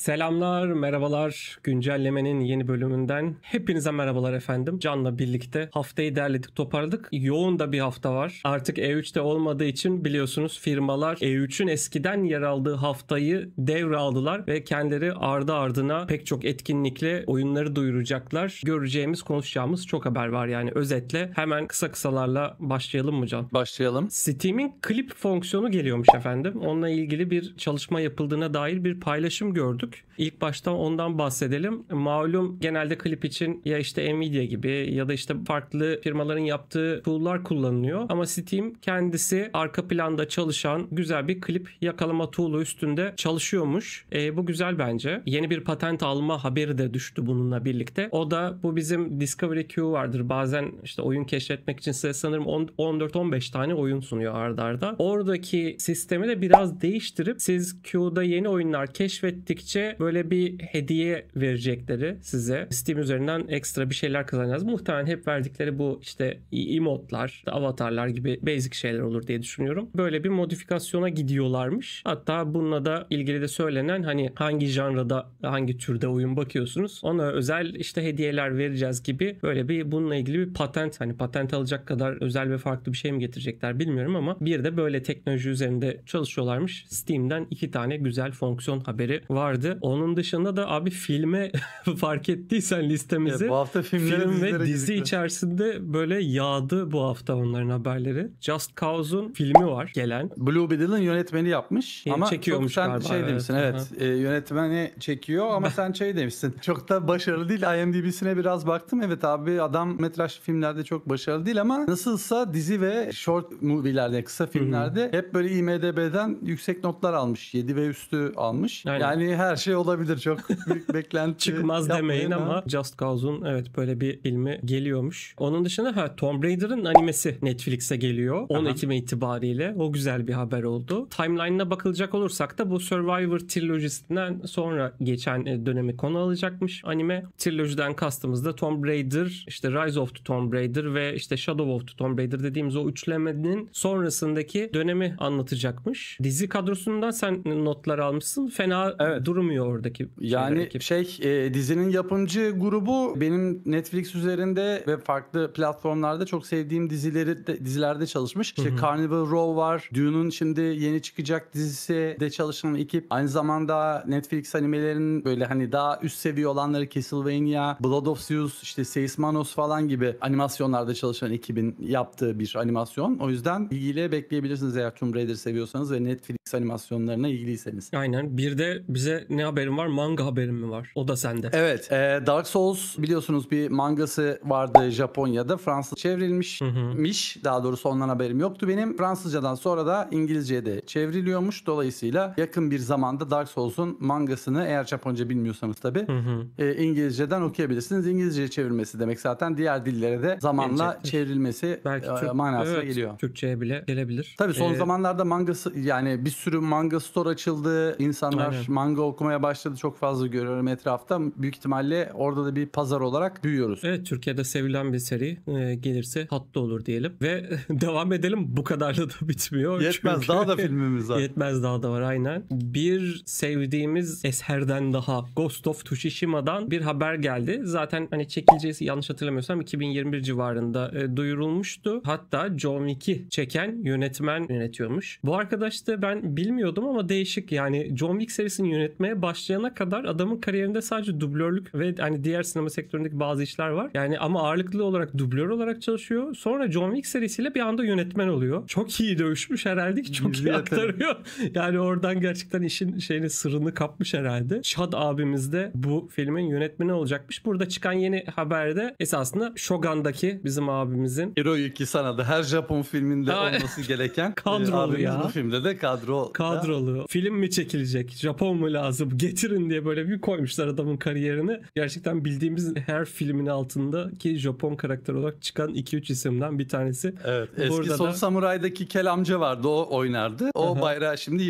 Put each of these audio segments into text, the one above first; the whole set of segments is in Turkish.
Selamlar, merhabalar. Güncellemenin yeni bölümünden hepinize merhabalar efendim. Can'la birlikte haftayı derledik, toparladık. Yoğun da bir hafta var. Artık E3'te olmadığı için biliyorsunuz firmalar E3'ün eskiden yer aldığı haftayı devraldılar ve kendileri ardı ardına pek çok etkinlikle oyunları duyuracaklar. Göreceğimiz, konuşacağımız çok haber var yani. Özetle hemen kısa kısalarla başlayalım mı Can? Başlayalım. Steam'in klip fonksiyonu geliyormuş efendim. Onunla ilgili bir çalışma yapıldığına dair bir paylaşım gördüm gördük. İlk başta ondan bahsedelim. Malum genelde klip için ya işte Nvidia gibi ya da işte farklı firmaların yaptığı tool'lar kullanılıyor. Ama Steam kendisi arka planda çalışan güzel bir klip yakalama tool'u üstünde çalışıyormuş. E, bu güzel bence. Yeni bir patent alma haberi de düştü bununla birlikte. O da bu bizim Discovery Q vardır. Bazen işte oyun keşfetmek için size sanırım 14-15 tane oyun sunuyor ardarda. arda. Oradaki sistemi de biraz değiştirip siz Q'da yeni oyunlar keşfettikçe sadece böyle bir hediye verecekleri size. Steam üzerinden ekstra bir şeyler kazanacağız. Muhtemelen hep verdikleri bu işte emotlar, avatarlar gibi basic şeyler olur diye düşünüyorum. Böyle bir modifikasyona gidiyorlarmış. Hatta bununla da ilgili de söylenen hani hangi janrada, hangi türde oyun bakıyorsunuz. Ona özel işte hediyeler vereceğiz gibi böyle bir bununla ilgili bir patent hani patent alacak kadar özel ve farklı bir şey mi getirecekler bilmiyorum ama bir de böyle teknoloji üzerinde çalışıyorlarmış. Steam'den iki tane güzel fonksiyon haberi vardı güzeldi. Onun dışında da abi filme fark ettiysen listemizi evet, bu hafta film ve dizi gizlikli. içerisinde böyle yağdı bu hafta onların haberleri. Just Cause'un filmi var gelen. Blue Beetle'ın yönetmeni yapmış Yeni ama çekiyormuş çok sen galiba, şey evet. demişsin evet, e, yönetmeni çekiyor ama sen şey demişsin çok da başarılı değil IMDb'sine biraz baktım evet abi adam metraj filmlerde çok başarılı değil ama nasılsa dizi ve short movie'lerde kısa filmlerde hep böyle IMDb'den yüksek notlar almış 7 ve üstü almış. Aynen. Yani her şey olabilir. Çok büyük beklenti. Çıkmaz demeyin ama ha. Just Cause'un evet böyle bir filmi geliyormuş. Onun dışında ha Tom Raider'ın animesi Netflix'e geliyor. 10 Aha. Ekim itibariyle. O güzel bir haber oldu. Timeline'ına bakılacak olursak da bu Survivor trilojisinden sonra geçen e, dönemi konu alacakmış anime. Trilojiden kastımız da Tom Raider, işte Rise of the Tom Raider ve işte Shadow of the Tom Raider dediğimiz o üçlemenin sonrasındaki dönemi anlatacakmış. Dizi kadrosundan sen notlar almışsın. Fena evet. durum uymuyor oradaki. Yani ekip. şey e, dizinin yapımcı grubu benim Netflix üzerinde ve farklı platformlarda çok sevdiğim dizileri de, dizilerde çalışmış. İşte Hı-hı. Carnival Row var. Dune'un şimdi yeni çıkacak dizisi de çalışan ekip. Aynı zamanda Netflix animelerinin böyle hani daha üst seviye olanları Castlevania, Blood of Zeus, işte Seismanos falan gibi animasyonlarda çalışan ekibin yaptığı bir animasyon. O yüzden ilgiyle bekleyebilirsiniz eğer Tomb Raider seviyorsanız ve Netflix animasyonlarına ilgiliyseniz. Aynen. Bir de bize ne haberin var? Manga haberin mi var? O da sende. Evet. E, Dark Souls biliyorsunuz bir mangası vardı Japonya'da. Fransız çevrilmiş. Daha doğrusu ondan haberim yoktu benim. Fransızcadan sonra da İngilizce'ye de çevriliyormuş. Dolayısıyla yakın bir zamanda Dark Souls'un mangasını eğer Japonca bilmiyorsanız tabii hı hı. E, İngilizceden okuyabilirsiniz. İngilizce çevrilmesi demek zaten diğer dillere de zamanla Gelecektir. çevrilmesi Belki e, manasına evet, geliyor. Türkçeye bile gelebilir. Tabii son ee, zamanlarda mangası yani bir sürü manga store açıldı. İnsanlar aynen. manga okuma oluşmaya başladı. Çok fazla görüyorum etrafta. Büyük ihtimalle orada da bir pazar olarak büyüyoruz. Evet Türkiye'de sevilen bir seri e, gelirse tatlı olur diyelim. Ve devam edelim. Bu kadarla da bitmiyor. Yetmez çünkü... daha da filmimiz var. Yetmez daha da var aynen. Bir sevdiğimiz eserden daha Ghost of Tsushima'dan bir haber geldi. Zaten hani çekileceği yanlış hatırlamıyorsam 2021 civarında e, duyurulmuştu. Hatta John Wick'i çeken yönetmen yönetiyormuş. Bu arkadaş da ben bilmiyordum ama değişik yani John Wick serisini yönetme sinemaya başlayana kadar adamın kariyerinde sadece dublörlük ve hani diğer sinema sektöründeki bazı işler var. Yani ama ağırlıklı olarak dublör olarak çalışıyor. Sonra John Wick serisiyle bir anda yönetmen oluyor. Çok iyi dövüşmüş herhalde ki çok iyi aktarıyor. yani oradan gerçekten işin şeyini sırrını kapmış herhalde. Chad abimiz de bu filmin yönetmeni olacakmış. Burada çıkan yeni haberde esasında Shogun'daki bizim abimizin Hiroyuki Sanada her Japon filminde olması gereken kadrolu e, ya. Bu filmde de kadro kadrolu. Film mi çekilecek? Japon mu lazım? lazım getirin diye böyle bir koymuşlar adamın kariyerini Gerçekten bildiğimiz her filmin ki Japon karakter olarak çıkan 2-3 isimden bir tanesi. Evet eski Burada Son da... Samuray'daki Kel amca vardı o oynardı. O Aha. bayrağı şimdi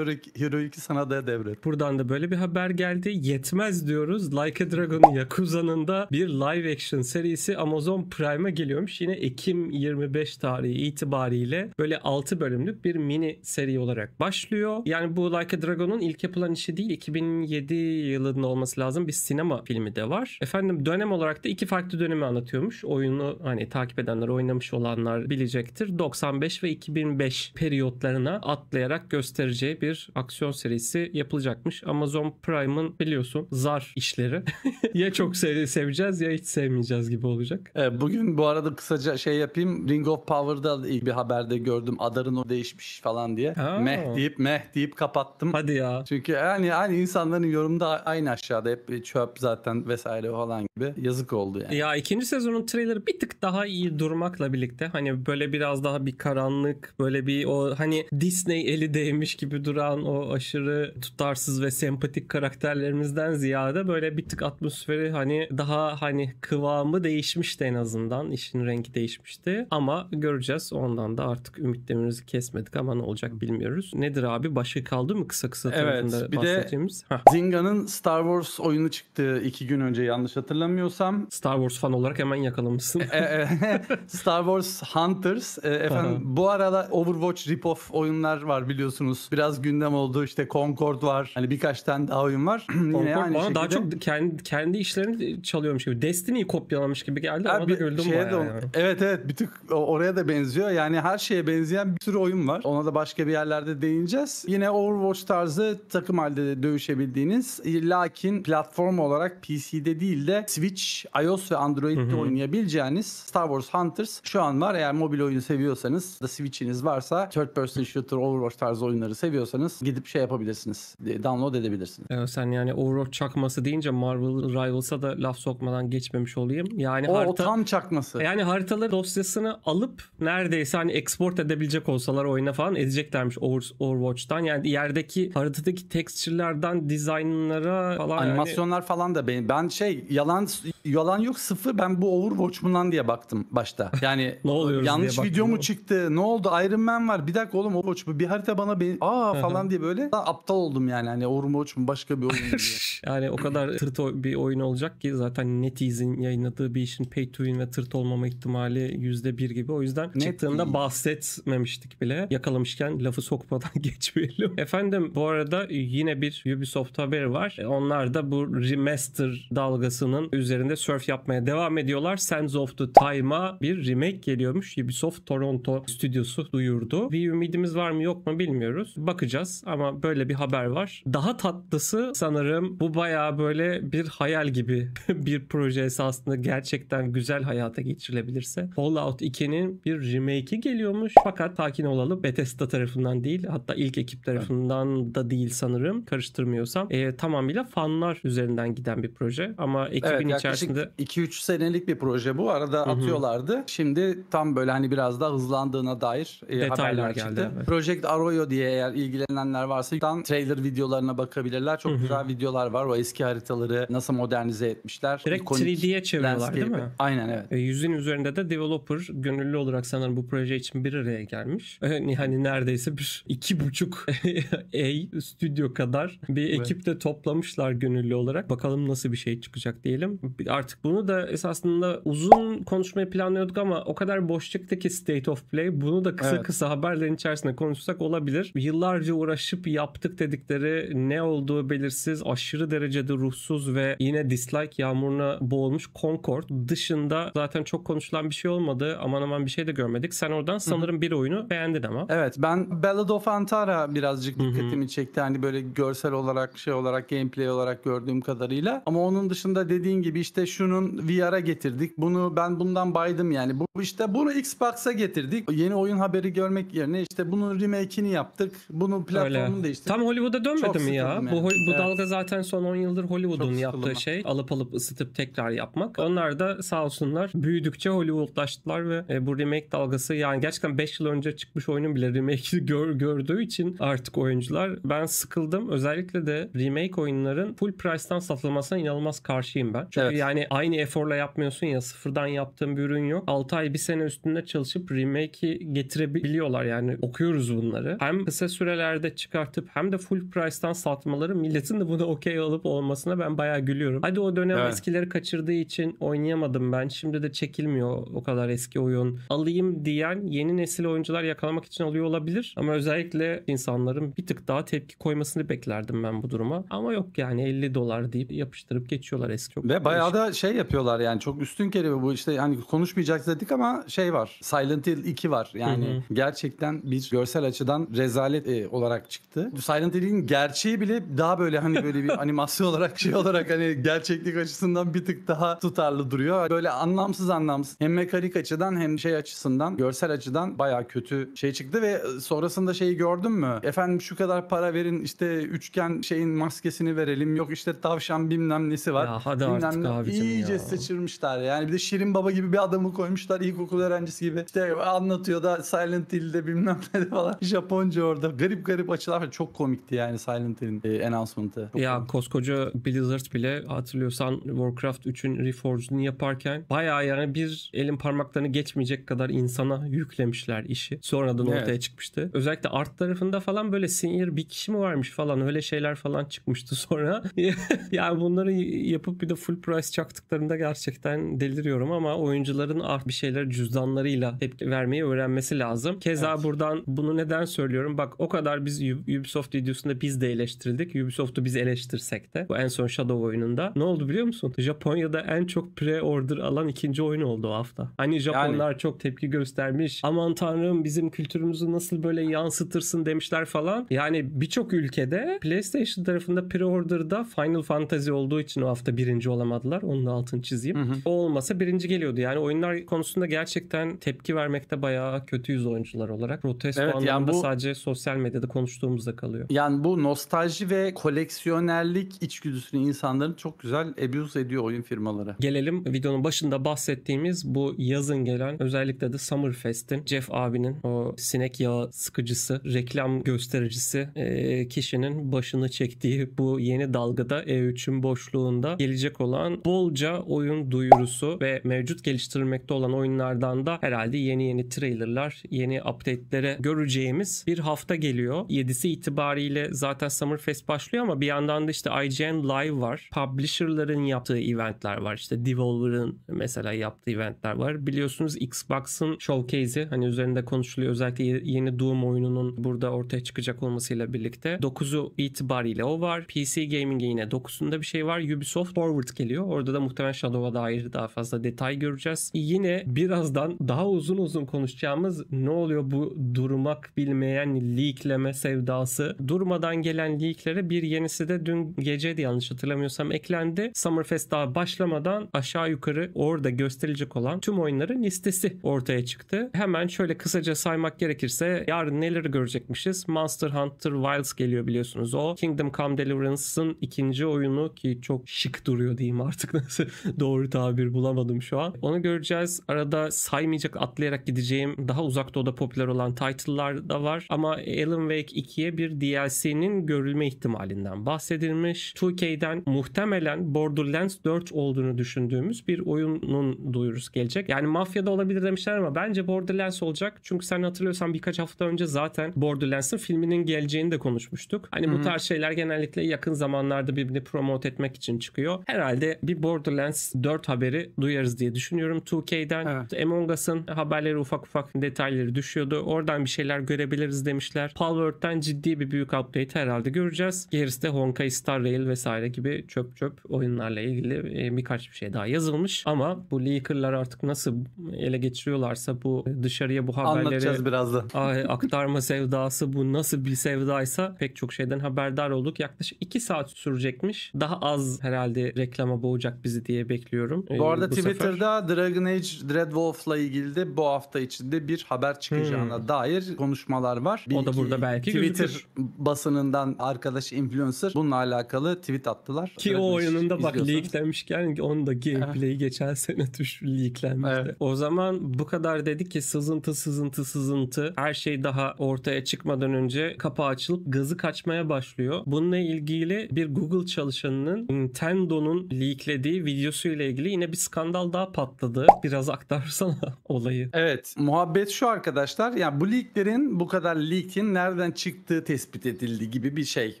Hiroyuki Sanada'ya devret. Buradan da böyle bir haber geldi. Yetmez diyoruz. Like a Dragon Yakuza'nın da bir live action serisi Amazon Prime'a geliyormuş. Yine Ekim 25 tarihi itibariyle böyle 6 bölümlük bir mini seri olarak başlıyor. Yani bu Like a Dragon'un ilk yapılan işi değil. 2000 2007 yılının olması lazım bir sinema filmi de var. Efendim dönem olarak da iki farklı dönemi anlatıyormuş. Oyunu hani takip edenler, oynamış olanlar bilecektir. 95 ve 2005 periyotlarına atlayarak göstereceği bir aksiyon serisi yapılacakmış. Amazon Prime'ın biliyorsun zar işleri. ya çok sev seveceğiz ya hiç sevmeyeceğiz gibi olacak. E, bugün bu arada kısaca şey yapayım. Ring of Power'da ilk bir haberde gördüm. Adar'ın o değişmiş falan diye. Ha. Meh deyip meh deyip kapattım. Hadi ya. Çünkü yani hani insan insanların da aynı aşağıda hep çöp zaten vesaire falan gibi yazık oldu yani. Ya ikinci sezonun trailerı bir tık daha iyi durmakla birlikte hani böyle biraz daha bir karanlık böyle bir o hani Disney eli değmiş gibi duran o aşırı tutarsız ve sempatik karakterlerimizden ziyade böyle bir tık atmosferi hani daha hani kıvamı değişmişti en azından işin rengi değişmişti ama göreceğiz ondan da artık ümitlerimizi kesmedik ama ne olacak bilmiyoruz. Nedir abi başka kaldı mı kısa kısa evet, tarafında bir bahsedeceğimiz? De Zinga'nın Star Wars oyunu çıktı iki gün önce yanlış hatırlamıyorsam. Star Wars fan olarak hemen yakalamışsın. E, e, Star Wars Hunters. E, efendim bu arada Overwatch ripoff oyunlar var biliyorsunuz. Biraz gündem oldu. işte Concord var. Hani birkaç tane daha oyun var. Concord Yine bana şekilde... daha çok kendi, kendi işlerini çalıyormuş gibi. Destiny'yi kopyalamış gibi geldi. ama Ona bir, da şeye De, yani. Evet evet bir tık oraya da benziyor. Yani her şeye benzeyen bir sürü oyun var. Ona da başka bir yerlerde değineceğiz. Yine Overwatch tarzı takım halde dövüşebilir oynayabildiğiniz e, lakin platform olarak PC'de değil de Switch, iOS ve Android'de oynayabileceğiniz Star Wars Hunters şu an var. Eğer mobil oyunu seviyorsanız da Switch'iniz varsa third person shooter, Overwatch tarzı oyunları seviyorsanız gidip şey yapabilirsiniz. E, download edebilirsiniz. Ee, sen yani Overwatch çakması deyince Marvel Rivals'a da laf sokmadan geçmemiş olayım. Yani o, harita, o tam çakması. E, yani haritaları dosyasını alıp neredeyse hani export edebilecek olsalar oyuna falan edeceklermiş Overwatch'tan. Yani yerdeki haritadaki texture'lardan dizaynlara falan animasyonlar yani... falan da ben ben şey yalan yalan yok sıfır ben bu Overwatch bundan diye baktım başta. Yani ne oluyor yanlış diye video mu çıktı? Ne oldu? Iron Man var. Bir dakika oğlum Overwatch bu. Bir harita bana be aa falan diye böyle daha aptal oldum yani. Hani Overwatch mu başka bir oyun diye. yani o kadar tırt bir oyun olacak ki zaten NetEase'in yayınladığı bir işin pay to win ve tırt olmama ihtimali yüzde bir gibi. O yüzden Net çıktığında iyi. bahsetmemiştik bile. Yakalamışken lafı sokmadan geçmeyelim. Efendim bu arada yine bir Ubisoft Microsoft haberi var. E, onlar da bu remaster dalgasının üzerinde surf yapmaya devam ediyorlar. Sands of the Time'a bir remake geliyormuş. Ubisoft Toronto stüdyosu duyurdu. Bir ümidimiz var mı yok mu bilmiyoruz. Bakacağız ama böyle bir haber var. Daha tatlısı sanırım bu baya böyle bir hayal gibi bir proje esasında gerçekten güzel hayata geçirilebilirse. Fallout 2'nin bir remake'i geliyormuş. Fakat sakin olalım. Bethesda tarafından değil hatta ilk ekip tarafından da değil sanırım. Karıştırmıyoruz yanılmıyorsam e, tamamıyla fanlar üzerinden giden bir proje ama ekibin evet, içerisinde 2-3 senelik bir proje bu. Arada Hı-hı. atıyorlardı. Şimdi tam böyle hani biraz daha hızlandığına dair e, haberler geldi. Çıktı. Evet. Project Arroyo diye eğer ilgilenenler varsa trailer videolarına bakabilirler. Çok Hı-hı. güzel videolar var. O eski haritaları nasıl modernize etmişler. Direkt İkonik 3D'ye çeviriyorlar landscape. değil mi? Aynen evet. E, yüzün üzerinde de developer gönüllü olarak sanırım bu proje için bir araya gelmiş. Yani neredeyse bir iki buçuk A stüdyo kadar bir ekip de toplamışlar gönüllü olarak. Bakalım nasıl bir şey çıkacak diyelim. Artık bunu da esasında uzun konuşmayı planlıyorduk ama o kadar boş çıktı ki State of Play. Bunu da kısa evet. kısa haberlerin içerisinde konuşsak olabilir. Yıllarca uğraşıp yaptık dedikleri ne olduğu belirsiz aşırı derecede ruhsuz ve yine dislike yağmuruna boğulmuş Concord dışında zaten çok konuşulan bir şey olmadı. Aman aman bir şey de görmedik. Sen oradan sanırım Hı-hı. bir oyunu beğendin ama. Evet ben Ballad of Antara birazcık dikkatimi Hı-hı. çekti. Hani böyle görsel olarak olarak şey olarak gameplay olarak gördüğüm kadarıyla. Ama onun dışında dediğin gibi işte şunun VR'a getirdik. Bunu ben bundan baydım yani. Bu işte bunu Xbox'a getirdik. Yeni oyun haberi görmek yerine işte bunun remake'ini yaptık. Bunu platformunu değiştirdik. Tam Hollywood'a dönmedi mi ya? Yani. Bu, bu evet. dalga zaten son 10 yıldır Hollywood'un yaptığı şey. Alıp alıp ısıtıp tekrar yapmak. Onlar da sağ olsunlar büyüdükçe Hollywood'laştılar ve e, bu remake dalgası yani gerçekten 5 yıl önce çıkmış oyunun bile remake'i gör, gördüğü için artık oyuncular ben sıkıldım. Özellikle de de remake oyunların full price'tan satılmasına inanılmaz karşıyım ben. Çünkü evet. yani aynı eforla yapmıyorsun ya sıfırdan yaptığın bir ürün yok. 6 ay bir sene üstünde çalışıp remake'i getirebiliyorlar yani okuyoruz bunları. Hem kısa sürelerde çıkartıp hem de full price'tan satmaları milletin de buna okey alıp olmasına ben bayağı gülüyorum. Hadi o dönem evet. eskileri kaçırdığı için oynayamadım ben. Şimdi de çekilmiyor o kadar eski oyun. Alayım diyen yeni nesil oyuncular yakalamak için alıyor olabilir. Ama özellikle insanların bir tık daha tepki koymasını beklerdim ben bu duruma. Ama yok yani 50 dolar deyip yapıştırıp geçiyorlar eski. Ve bayağı da şey yapıyorlar yani çok üstün kelime bu işte hani konuşmayacak dedik ama şey var. Silent Hill 2 var. Yani Hı-hı. gerçekten bir görsel açıdan rezalet e, olarak çıktı. Silent Hill'in gerçeği bile daha böyle hani böyle bir animasyon olarak şey olarak hani gerçeklik açısından bir tık daha tutarlı duruyor. Böyle anlamsız anlamsız hem mekanik açıdan hem şey açısından görsel açıdan bayağı kötü şey çıktı ve sonrasında şeyi gördün mü? Efendim şu kadar para verin işte üçgen şeyin maskesini verelim. Yok işte tavşan bilmem nesi var. Ya hadi bilmem artık abicim İyice ya. sıçırmışlar yani. Bir de Şirin Baba gibi bir adamı koymuşlar ilkokul öğrencisi gibi. İşte anlatıyor da Silent Hill'de bilmem ne de falan. Japonca orada. Garip garip açılar Çok komikti yani Silent Hill'in e, announcement'ı. Çok ya komik. koskoca Blizzard bile hatırlıyorsan Warcraft 3'ün Reforged'unu yaparken baya yani bir elin parmaklarını geçmeyecek kadar insana yüklemişler işi. Sonradan evet. ortaya çıkmıştı. Özellikle art tarafında falan böyle sinir bir kişi mi varmış falan öyle şeyler falan çıkmıştı sonra. yani bunları yapıp bir de full price çaktıklarında gerçekten deliriyorum ama oyuncuların art ah bir şeyler cüzdanlarıyla tepki vermeyi öğrenmesi lazım. Keza evet. buradan bunu neden söylüyorum? Bak o kadar biz Ubisoft videosunda biz de eleştirildik. Ubisoft'u biz eleştirsek de. Bu en son Shadow oyununda. Ne oldu biliyor musun? Japonya'da en çok pre-order alan ikinci oyun oldu o hafta. Hani Japonlar yani... çok tepki göstermiş. Aman tanrım bizim kültürümüzü nasıl böyle yansıtırsın demişler falan. Yani birçok ülkede PlayStation Activision tarafında pre-order'da Final Fantasy olduğu için o hafta birinci olamadılar. Onun da altını çizeyim. Hı hı. O olmasa birinci geliyordu. Yani oyunlar konusunda gerçekten tepki vermekte bayağı yüz oyuncular olarak. Protesto evet, anlamında yani bu, sadece sosyal medyada konuştuğumuzda kalıyor. Yani bu nostalji ve koleksiyonerlik içgüdüsünü insanların çok güzel abuse ediyor oyun firmaları. Gelelim videonun başında bahsettiğimiz bu yazın gelen özellikle de Summer Fest'in Jeff abinin o sinek yağı sıkıcısı, reklam göstericisi e, kişinin başını çektiği bu yeni dalgada E3'ün boşluğunda gelecek olan bolca oyun duyurusu ve mevcut geliştirilmekte olan oyunlardan da herhalde yeni yeni trailerlar, yeni update'lere göreceğimiz bir hafta geliyor. 7'si itibariyle zaten fest başlıyor ama bir yandan da işte IGN Live var. Publisher'ların yaptığı eventler var. İşte Devolver'ın mesela yaptığı eventler var. Biliyorsunuz Xbox'ın showcase'i hani üzerinde konuşuluyor özellikle yeni Doom oyununun burada ortaya çıkacak olmasıyla birlikte 9'u itibariyle itibariyle o var. PC Gaming'e yine 9'unda bir şey var. Ubisoft Forward geliyor. Orada da muhtemelen Shadow'a dair daha fazla detay göreceğiz. Yine birazdan daha uzun uzun konuşacağımız ne oluyor bu durmak bilmeyen leakleme sevdası. Durmadan gelen leaklere bir yenisi de dün geceydi yanlış hatırlamıyorsam eklendi. Summerfest daha başlamadan aşağı yukarı orada gösterilecek olan tüm oyunların listesi ortaya çıktı. Hemen şöyle kısaca saymak gerekirse yarın neleri görecekmişiz? Monster Hunter Wilds geliyor biliyorsunuz o. King Kingdom Come Deliverance'ın ikinci oyunu ki çok şık duruyor diyeyim artık nasıl doğru tabir bulamadım şu an. Onu göreceğiz. Arada saymayacak atlayarak gideceğim daha uzak doğuda popüler olan title'lar da var. Ama Alan Wake 2'ye bir DLC'nin görülme ihtimalinden bahsedilmiş. 2K'den muhtemelen Borderlands 4 olduğunu düşündüğümüz bir oyunun duyurusu gelecek. Yani mafyada olabilir demişler ama bence Borderlands olacak. Çünkü sen hatırlıyorsan birkaç hafta önce zaten Borderlands'ın filminin geleceğini de konuşmuştuk. Hani hı bu tarz şeyler şeyler genellikle yakın zamanlarda birbirini promote etmek için çıkıyor. Herhalde bir Borderlands 4 haberi duyarız diye düşünüyorum 2K'den. Evet. Among Us'ın haberleri ufak ufak detayları düşüyordu. Oradan bir şeyler görebiliriz demişler. Palworld'den ciddi bir büyük update herhalde göreceğiz. Gerisi de Honkai Star Rail vesaire gibi çöp çöp oyunlarla ilgili e, birkaç bir şey daha yazılmış. Ama bu leaker'lar artık nasıl ele geçiriyorlarsa bu e, dışarıya bu haberleri Anlatacağız birazdan. aktarma sevdası bu nasıl bir sevdaysa pek çok şeyden haberdar haberdar olduk. Yaklaşık 2 saat sürecekmiş. Daha az herhalde reklama boğacak bizi diye bekliyorum. Bu arada ee, bu Twitter'da sefer. Dragon Age Dreadwolf'la ilgili de bu hafta içinde bir haber çıkacağına hmm. dair konuşmalar var. Bir o da burada belki Twitter gözükür. basınından arkadaş influencer bununla alakalı tweet attılar. Ki Dragon o oyununda bak leaklenmişken onun da eh. gameplay'i geçen sene düş leaklenmişti. Evet. O zaman bu kadar dedi ki sızıntı sızıntı sızıntı her şey daha ortaya çıkmadan önce kapağı açılıp gazı kaçmaya başlıyor. Bununla ilgili bir Google çalışanının Nintendo'nun leaklediği videosuyla ilgili yine bir skandal daha patladı. Biraz aktarsana olayı. Evet. Muhabbet şu arkadaşlar. Yani bu leaklerin bu kadar leakin nereden çıktığı tespit edildi gibi bir şey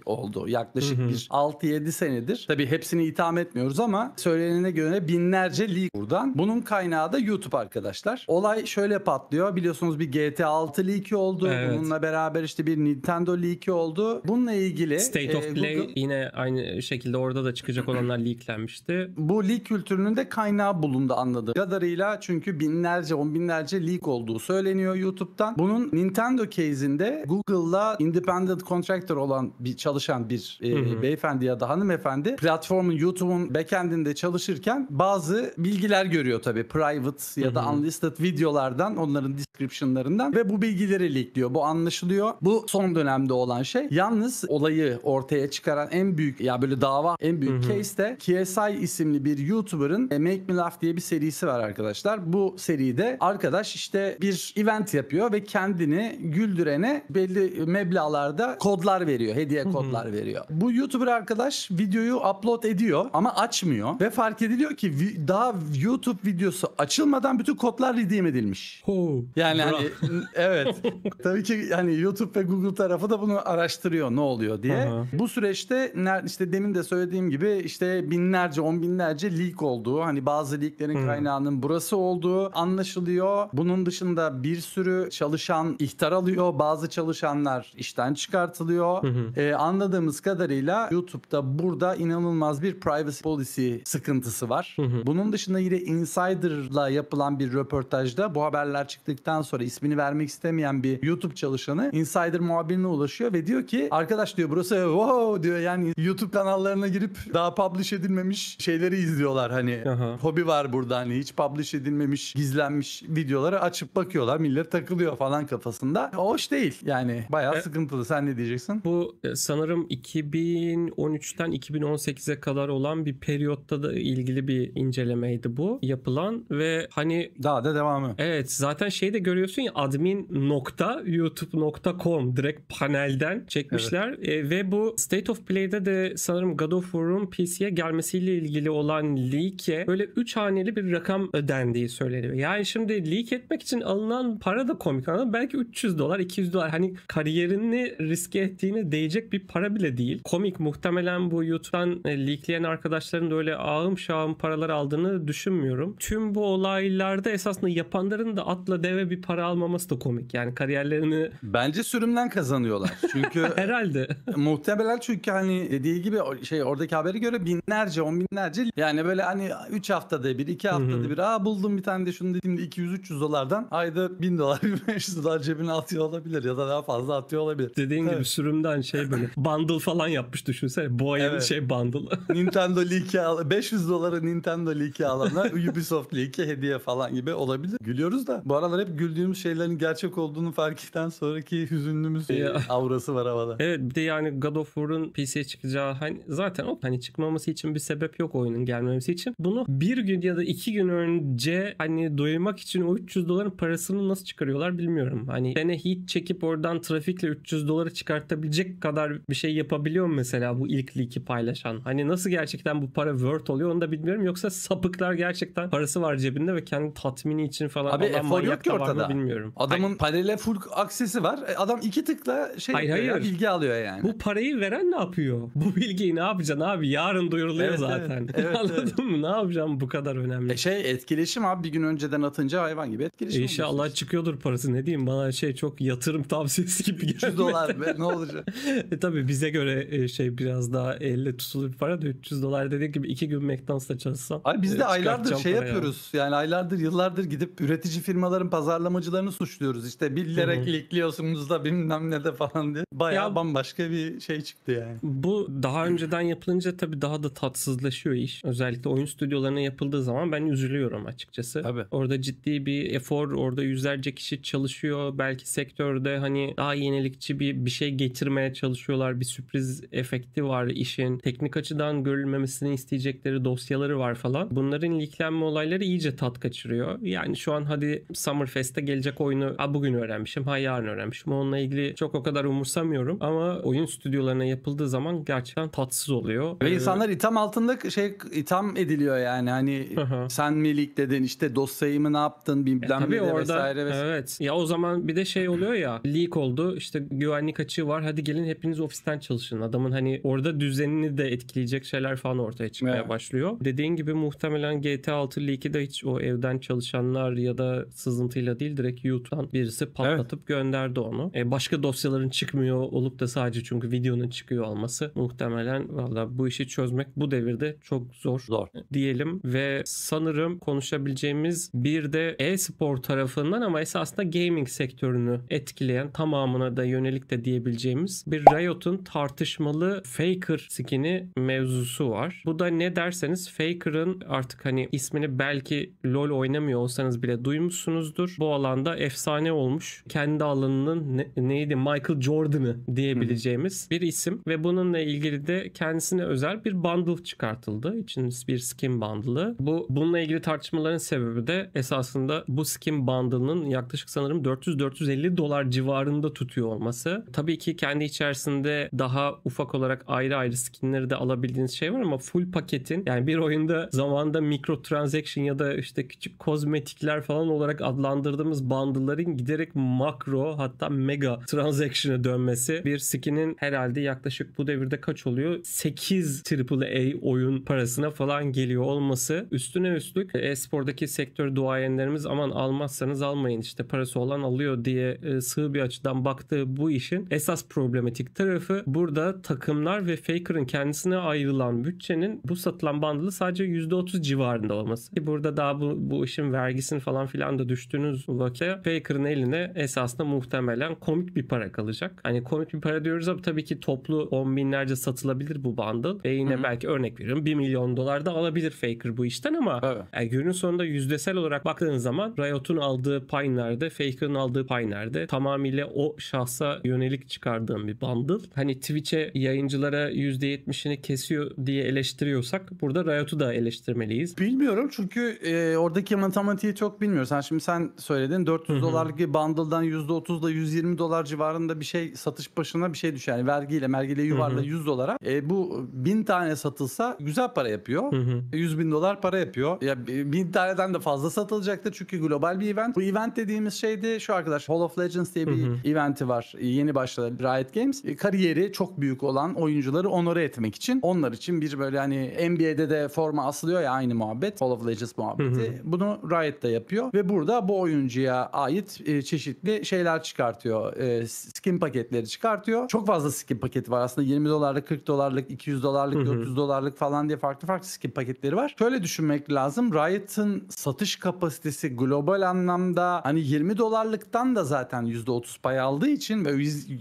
oldu. Yaklaşık bir 6-7 senedir. Tabii hepsini itham etmiyoruz ama söylenene göre binlerce leak buradan. Bunun kaynağı da YouTube arkadaşlar. Olay şöyle patlıyor. Biliyorsunuz bir GTA 6 leaki oldu. Evet. Bununla beraber işte bir Nintendo leaki oldu. Bununla ilgili State e, of e, Play Google, yine aynı şekilde orada da çıkacak olanlar leaklenmişti. Bu leak kültürünün de kaynağı bulundu anladığı kadarıyla çünkü binlerce on binlerce leak olduğu söyleniyor YouTube'dan. Bunun Nintendo case'inde Google'la independent contractor olan bir çalışan bir e, beyefendi ya da hanımefendi platformun YouTube'un backend'inde çalışırken bazı bilgiler görüyor tabii private ya da unlisted videolardan onların description'larından ve bu bilgileri leakliyor. Bu anlaşılıyor. Bu son dönemde olan şey. Yalnız olayı ortaya çıkaran en büyük ya böyle dava en büyük Hı-hı. case de KSI isimli bir YouTuber'ın e, Make Me Laugh diye bir serisi var arkadaşlar. Bu seride arkadaş işte bir event yapıyor ve kendini güldürene belli meblalarda kodlar veriyor. Hediye kodlar Hı-hı. veriyor. Bu YouTuber arkadaş videoyu upload ediyor ama açmıyor ve fark ediliyor ki daha YouTube videosu açılmadan bütün kodlar redeem edilmiş. Ho, yani hani, evet. Tabii ki yani YouTube ve Google tarafı da bunu araştırıyor ne oluyor diye. Ha. Bu süreçte işte demin de söylediğim gibi işte binlerce on binlerce leak olduğu hani bazı leaklerin hmm. kaynağının burası olduğu anlaşılıyor. Bunun dışında bir sürü çalışan ihtar alıyor. Bazı çalışanlar işten çıkartılıyor. Hmm. Ee, anladığımız kadarıyla YouTube'da burada inanılmaz bir privacy policy sıkıntısı var. Hmm. Bunun dışında yine Insider'la yapılan bir röportajda bu haberler çıktıktan sonra ismini vermek istemeyen bir YouTube çalışanı Insider muhabirine ulaşıyor ve diyor ki arkadaş diyor burası izliyorsa wow diyor yani YouTube kanallarına girip daha publish edilmemiş şeyleri izliyorlar hani Aha. hobi var burada hani hiç publish edilmemiş gizlenmiş videoları açıp bakıyorlar millet takılıyor falan kafasında. Hoş değil yani bayağı e, sıkıntılı sen ne diyeceksin? Bu e, sanırım 2013'ten 2018'e kadar olan bir periyotta da ilgili bir incelemeydi bu yapılan ve hani daha da devamı. Evet zaten şeyi de görüyorsun ya admin.youtube.com direkt panelden çekmişler evet. e, ve bu State of Play'de de sanırım God of War'un PC'ye gelmesiyle ilgili olan leak'e böyle 3 haneli bir rakam ödendiği söyleniyor. Yani şimdi leak etmek için alınan para da komik Ama Belki 300 dolar, 200 dolar hani kariyerini riske ettiğine değecek bir para bile değil. Komik muhtemelen bu YouTube'dan e, leakleyen arkadaşların da öyle ağım şahım paralar aldığını düşünmüyorum. Tüm bu olaylarda esasında yapanların da atla deve bir para almaması da komik. Yani kariyerlerini... Bence sürümden kazanıyorlar. Çünkü... Herhalde. Muhtemelen çünkü hani e, dediği gibi şey oradaki habere göre binlerce on binlerce yani böyle hani 3 haftada bir 2 haftada bir aa buldum bir tane de şunu dediğimde 200-300 dolardan ayda 1000 dolar 1500 dolar cebine atıyor olabilir ya da daha fazla atıyor olabilir. Dediğin evet. gibi sürümden hani şey böyle bundle falan yapmış düşünsene boyanın evet. şey bundle. Nintendo League'e al 500 doları Nintendo League'e alana Ubisoft League'e hediye falan gibi olabilir. Gülüyoruz da bu aralar hep güldüğümüz şeylerin gerçek olduğunu fark ettikten sonraki hüzünlümüz avrası e, var havada. Evet bir de yani God of War'un PC'ye çıkacağı hani zaten o hani çıkmaması için bir sebep yok oyunun gelmemesi için. Bunu bir gün ya da iki gün önce hani doyurmak için o 300 doların parasını nasıl çıkarıyorlar bilmiyorum. Hani sene hit çekip oradan trafikle 300 doları çıkartabilecek kadar bir şey yapabiliyor mu mesela bu ilk leak'i paylaşan? Hani nasıl gerçekten bu para worth oluyor onu da bilmiyorum. Yoksa sapıklar gerçekten parası var cebinde ve kendi tatmini için falan Abi olan yok ki ortada. bilmiyorum. Adamın hayır. paralel full aksesi var. E, adam iki tıkla şey hayır, hayır. bilgi alıyor yani. Bu parayı veren ne yapıyor? Bu bilgiyi ne yapacaksın abi? Yarın duyuruluyor evet, zaten. Evet, Anladın evet. mı? Ne yapacağım bu kadar önemli. E şey etkileşim abi bir gün önceden atınca hayvan gibi etkileşim. İnşallah inşallah çıkıyordur parası ne diyeyim bana şey çok yatırım tavsiyesi gibi gelmedi. 300 dolar be, ne olacak? e tabi bize göre e, şey biraz daha elle tutulur bir para da 300 dolar dediğim gibi iki gün McDonald's'ta çalışsam. Abi biz de e, aylardır şey yapıyoruz yani aylardır yıllardır gidip üretici firmaların pazarlamacılarını suçluyoruz İşte bilerek ilikliyorsunuz da bilmem ne de falan diye. Bayağı ya, bambaşka bir şey çıktı yani. Bu daha önceden yapılınca tabii daha da tatsızlaşıyor iş. Özellikle oyun stüdyolarına yapıldığı zaman ben üzülüyorum açıkçası. Tabii. Orada ciddi bir efor, orada yüzlerce kişi çalışıyor. Belki sektörde hani daha yenilikçi bir bir şey getirmeye çalışıyorlar. Bir sürpriz efekti var işin. Teknik açıdan görülmemesini isteyecekleri dosyaları var falan. Bunların liklenme olayları iyice tat kaçırıyor. Yani şu an hadi Summerfest'te gelecek oyunu ha bugün öğrenmişim, ha yarın öğrenmişim. Onunla ilgili çok o kadar umursamıyorum ama oyun stüdyoları stüdyolarına yapıldığı zaman gerçekten tatsız oluyor. Ve ee, insanlar itham altında şey itham ediliyor yani hani hı. sen mi leakledin işte dosyayı ne yaptın bilmem e, ne orada, vesaire vesaire. Evet ya o zaman bir de şey oluyor ya leak oldu işte güvenlik açığı var hadi gelin hepiniz ofisten çalışın. Adamın hani orada düzenini de etkileyecek şeyler falan ortaya çıkmaya evet. başlıyor. Dediğin gibi muhtemelen GTA 6 leak'i de hiç o evden çalışanlar ya da sızıntıyla değil direkt YouTube'dan birisi patlatıp evet. gönderdi onu. E, başka dosyaların çıkmıyor olup da sadece çünkü videonun çıkıyor olması muhtemelen valla bu işi çözmek bu devirde çok zor. Zor. Diyelim ve sanırım konuşabileceğimiz bir de e-spor tarafından ama esasında gaming sektörünü etkileyen tamamına da yönelik de diyebileceğimiz bir Riot'un tartışmalı Faker skin'i mevzusu var. Bu da ne derseniz Faker'ın artık hani ismini belki LoL oynamıyor olsanız bile duymuşsunuzdur. Bu alanda efsane olmuş. Kendi alanının ne, neydi Michael Jordan'ı diyebileceğimiz bir isim ve bununla ilgili de kendisine özel bir bundle çıkartıldı. İçiniz bir skin bundle'ı. Bu bununla ilgili tartışmaların sebebi de esasında bu skin bundle'ının yaklaşık sanırım 400-450 dolar civarında tutuyor olması. Tabii ki kendi içerisinde daha ufak olarak ayrı ayrı skinleri de alabildiğiniz şey var ama full paketin yani bir oyunda zamanda mikro transaction ya da işte küçük kozmetikler falan olarak adlandırdığımız bundle'ların giderek makro hatta mega transaction'a e dönmesi bir skinin her herhalde yaklaşık bu devirde kaç oluyor? 8 AAA oyun parasına falan geliyor olması. Üstüne üstlük e, e-spordaki sektör duayenlerimiz aman almazsanız almayın işte parası olan alıyor diye e, sığ bir açıdan baktığı bu işin esas problematik tarafı burada takımlar ve Faker'ın kendisine ayrılan bütçenin bu satılan bandlı sadece %30 civarında olması. E, burada daha bu, bu işin vergisini falan filan da düştüğünüz vakit Faker'ın eline esasında muhtemelen komik bir para kalacak. Hani komik bir para diyoruz ama tabii tabii ki toplu on binlerce satılabilir bu bundle. Ve yine Hı-hı. belki örnek veriyorum 1 milyon dolar da alabilir Faker bu işten ama evet. yani e, günün sonunda yüzdesel olarak baktığınız zaman Riot'un aldığı pay nerede? Faker'ın aldığı pay nerede? Tamamıyla o şahsa yönelik çıkardığım bir bundle. Hani Twitch'e yayıncılara %70'ini kesiyor diye eleştiriyorsak burada Riot'u da eleştirmeliyiz. Bilmiyorum çünkü e, oradaki matematiği çok bilmiyoruz. Yani şimdi sen söyledin 400 Hı-hı. dolarlık bir bundle'dan %30'da 120 dolar civarında bir şey satış başına bir şey düşer. Yani vergiyle mergiyle yuvarla 100 dolara e, bu bin tane satılsa güzel para yapıyor. Hı hı. 100 bin dolar para yapıyor. Ya bin taneden de fazla satılacaktı çünkü global bir event. Bu event dediğimiz şeydi şu arkadaş Hall of Legends diye bir hı hı. eventi var. E, yeni başladı Riot Games. E, kariyeri çok büyük olan oyuncuları onore etmek için. Onlar için bir böyle hani NBA'de de forma asılıyor ya aynı muhabbet. Hall of Legends muhabbeti. Hı hı. Bunu Riot da yapıyor ve burada bu oyuncuya ait e, çeşitli şeyler çıkartıyor. Skin paketleri çıkartıyor. Çok fazla skin paketi var. Aslında 20 dolarlık, 40 dolarlık, 200 dolarlık, 400 dolarlık falan diye farklı farklı skin paketleri var. Şöyle düşünmek lazım. Riot'ın satış kapasitesi global anlamda hani 20 dolarlıktan da zaten %30 pay aldığı için ve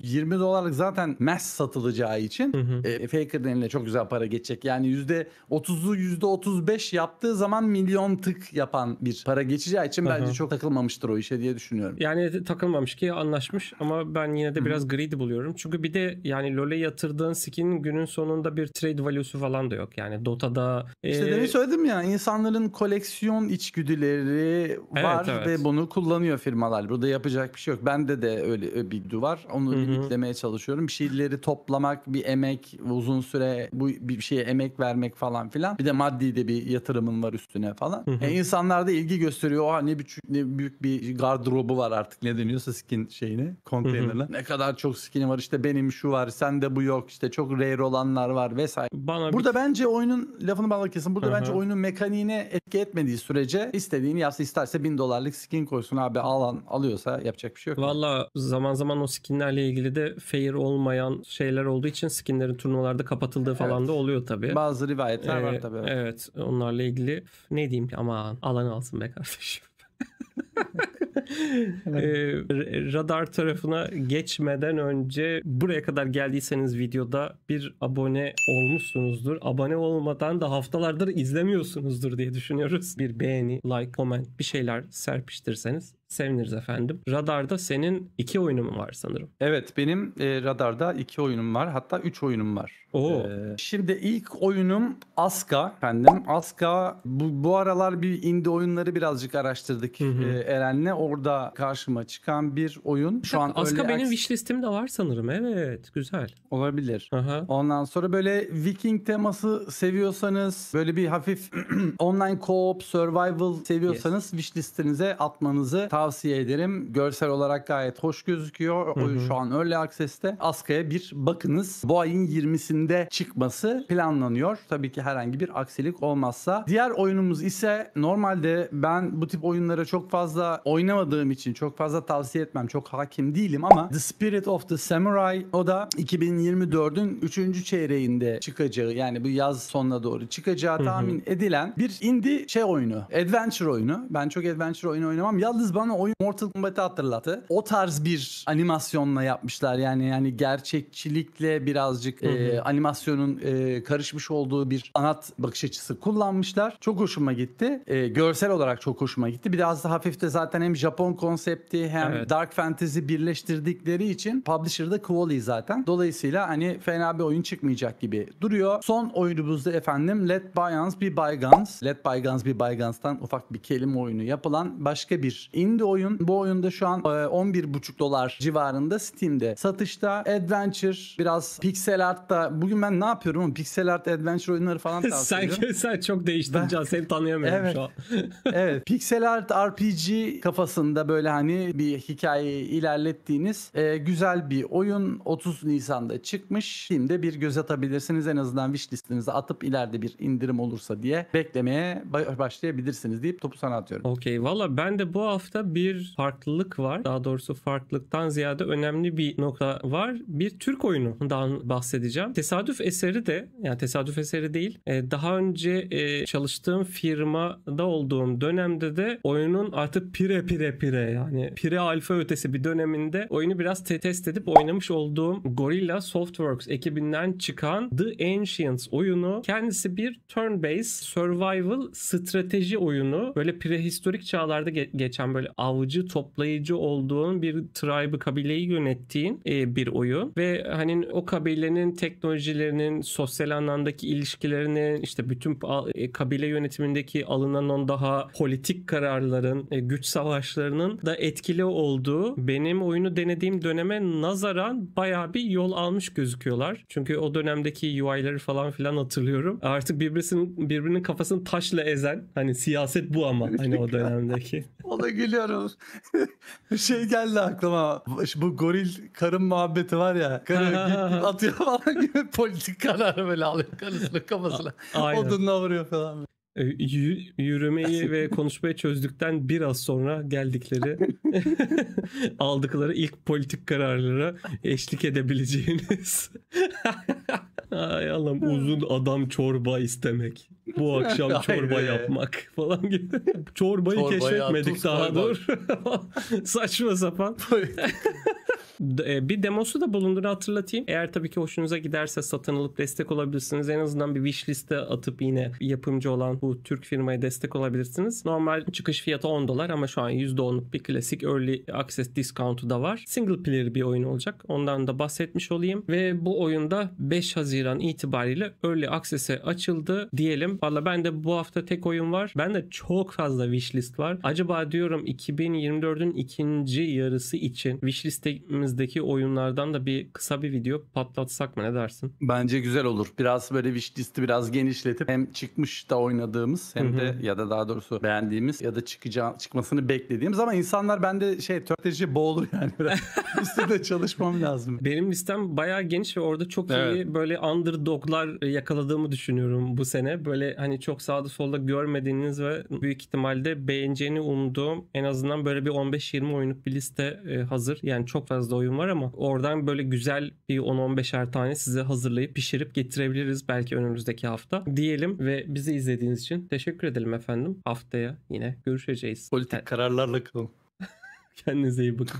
20 dolarlık zaten mass satılacağı için Hı-hı. e, Faker'ın eline çok güzel para geçecek. Yani %30'u %35 yaptığı zaman milyon tık yapan bir para geçeceği için Hı-hı. bence çok takılmamıştır o işe diye düşünüyorum. Yani takılmamış ki anlaşmış ama ben yine de biraz Hı-hı. greedy buluyorum. Çünkü bir de yani LoL'e yatırdığın skin'in günün sonunda bir trade value'su falan da yok. Yani Dota'da İşte e... demin söyledim ya insanların koleksiyon içgüdüleri var evet, evet. ve bunu kullanıyor firmalar. Burada yapacak bir şey yok. Bende de öyle e, bir duvar. Onu hı limitlemeye çalışıyorum. Bir şeyleri toplamak, bir emek, uzun süre bu bir şeye emek vermek falan filan. Bir de maddi de bir yatırımın var üstüne falan. Hı-hı. E, insanlar da ilgi gösteriyor. Oha ne büyük, ne büyük bir gardrobu var artık. Ne deniyorsa skin şeyini, konteynerine. Ne kadar çok skin var işte benim şu var var. de bu yok. işte çok rare olanlar var vesaire. Bana Burada bir... bence oyunun lafını bana kesin. Burada Hı-hı. bence oyunun mekaniğine etki etmediği sürece istediğini yapsa isterse bin dolarlık skin koysun abi alan alıyorsa yapacak bir şey yok. Valla zaman zaman o skinlerle ilgili de fair olmayan şeyler olduğu için skinlerin turnuvalarda kapatıldığı falan da oluyor tabii. Bazı rivayetler ee, var tabii. Evet. evet onlarla ilgili ne diyeyim ki ama alan alsın be kardeşim. radar tarafına geçmeden önce buraya kadar geldiyseniz videoda bir abone olmuşsunuzdur. Abone olmadan da haftalardır izlemiyorsunuzdur diye düşünüyoruz. Bir beğeni, like, comment bir şeyler serpiştirseniz Seviniriz efendim. Radar'da senin iki oyunun var sanırım? Evet benim e, Radar'da iki oyunum var. Hatta üç oyunum var. Oo. Ee, şimdi ilk oyunum Aska efendim. Aska bu, bu aralar bir indie oyunları birazcık araştırdık hı E, Eren'le. Orada karşıma çıkan bir oyun. Şu an Aska benim aks- wishlist'imde var sanırım. Evet güzel. Olabilir. Aha. Ondan sonra böyle Viking teması seviyorsanız böyle bir hafif online co-op survival seviyorsanız yes. wishlist'inize atmanızı tavsiye tavsiye ederim. Görsel olarak gayet hoş gözüküyor. Oyun Şu an Early Access'te. Aska'ya bir bakınız. Bu ayın 20'sinde çıkması planlanıyor. Tabii ki herhangi bir aksilik olmazsa. Diğer oyunumuz ise normalde ben bu tip oyunlara çok fazla oynamadığım için çok fazla tavsiye etmem. Çok hakim değilim ama The Spirit of the Samurai o da 2024'ün 3. çeyreğinde çıkacağı yani bu yaz sonuna doğru çıkacağı tahmin edilen bir indie şey oyunu. Adventure oyunu. Ben çok adventure oyunu oynamam. Yalnız bana bana oyun Mortal Kombat'ı hatırlattı. O tarz bir animasyonla yapmışlar. Yani yani gerçekçilikle birazcık e, animasyonun e, karışmış olduğu bir sanat bakış açısı kullanmışlar. Çok hoşuma gitti. E, görsel olarak çok hoşuma gitti. Biraz da hafif zaten hem Japon konsepti hem evet. Dark Fantasy birleştirdikleri için publisher'da da zaten. Dolayısıyla hani fena bir oyun çıkmayacak gibi duruyor. Son oyunumuzda efendim Let Bygones Be Bygones. Let Bygones Be Bygones'tan ufak bir kelime oyunu yapılan başka bir indie Şimdi oyun bu oyunda şu an 11,5 e, dolar civarında Steam'de. Satışta Adventure biraz Pixel Art da bugün ben ne yapıyorum Pixel Art Adventure oyunları falan tavsiye ediyorum. sen, sen çok değiştin ben... Can seni tanıyamıyorum evet. şu an. evet. Pixel Art RPG kafasında böyle hani bir hikayeyi ilerlettiğiniz e, güzel bir oyun 30 Nisan'da çıkmış. Steam'de bir göz atabilirsiniz. En azından wishlistinize atıp ileride bir indirim olursa diye beklemeye başlayabilirsiniz deyip topu sana atıyorum. Okey. Valla ben de bu hafta bir farklılık var. Daha doğrusu farklılıktan ziyade önemli bir nokta var. Bir Türk oyunundan bahsedeceğim. Tesadüf eseri de yani tesadüf eseri değil. E, daha önce e, çalıştığım firmada olduğum dönemde de oyunun artık pire pire pire yani pire alfa ötesi bir döneminde oyunu biraz test edip oynamış olduğum Gorilla Softworks ekibinden çıkan The Ancients oyunu kendisi bir turn-based survival strateji oyunu. Böyle prehistorik çağlarda ge- geçen böyle avcı toplayıcı olduğun bir tribe kabileyi yönettiğin e, bir oyun ve hani o kabilenin teknolojilerinin sosyal anlamdaki ilişkilerinin işte bütün e, kabile yönetimindeki alınan on daha politik kararların e, güç savaşlarının da etkili olduğu benim oyunu denediğim döneme nazaran baya bir yol almış gözüküyorlar. Çünkü o dönemdeki UI'ları falan filan hatırlıyorum. Artık birbirinin birbirinin kafasını taşla ezen hani siyaset bu ama hani o dönemdeki. Ona gülüyor konuşuyoruz. şey geldi aklıma. Bu goril karın muhabbeti var ya. Karı atıyor falan gibi politik kararı böyle alıyor karısının kafasına. Aynen. Odunla vuruyor falan. E, yürümeyi ve konuşmayı çözdükten biraz sonra geldikleri aldıkları ilk politik kararlara eşlik edebileceğiniz Ay Allah'ım uzun adam çorba istemek bu akşam çorba yapmak falan gibi. Çorbayı Çorbaya, keşfetmedik daha dur. Saçma sapan. E, bir demosu da bulunduğunu hatırlatayım. Eğer tabii ki hoşunuza giderse satın alıp destek olabilirsiniz. En azından bir wish liste atıp yine yapımcı olan bu Türk firmaya destek olabilirsiniz. Normal çıkış fiyatı 10 dolar ama şu an %10'luk bir klasik early access discount'u da var. Single player bir oyun olacak. Ondan da bahsetmiş olayım. Ve bu oyunda 5 Haziran itibariyle early access'e açıldı diyelim düşünüyorum. Valla ben de bu hafta tek oyun var. Ben de çok fazla wishlist var. Acaba diyorum 2024'ün ikinci yarısı için wishlistimizdeki oyunlardan da bir kısa bir video patlatsak mı ne dersin? Bence güzel olur. Biraz böyle wishlisti biraz genişletip hem çıkmış da oynadığımız hem Hı-hı. de ya da daha doğrusu beğendiğimiz ya da çıkacağı çıkmasını beklediğimiz ama insanlar bende şey strateji boğulur yani. listede çalışmam lazım. Benim listem bayağı geniş ve orada çok evet. iyi böyle underdoglar yakaladığımı düşünüyorum bu sene. Böyle hani çok sağda solda görmediğiniz ve büyük ihtimalle beğeneceğini umduğum en azından böyle bir 15-20 oyunluk bir liste e, hazır. Yani çok fazla oyun var ama oradan böyle güzel bir 10-15'er tane size hazırlayıp pişirip getirebiliriz belki önümüzdeki hafta diyelim ve bizi izlediğiniz için teşekkür edelim efendim. Haftaya yine görüşeceğiz. Politik kararlarla kalın. Kendinize iyi bakın.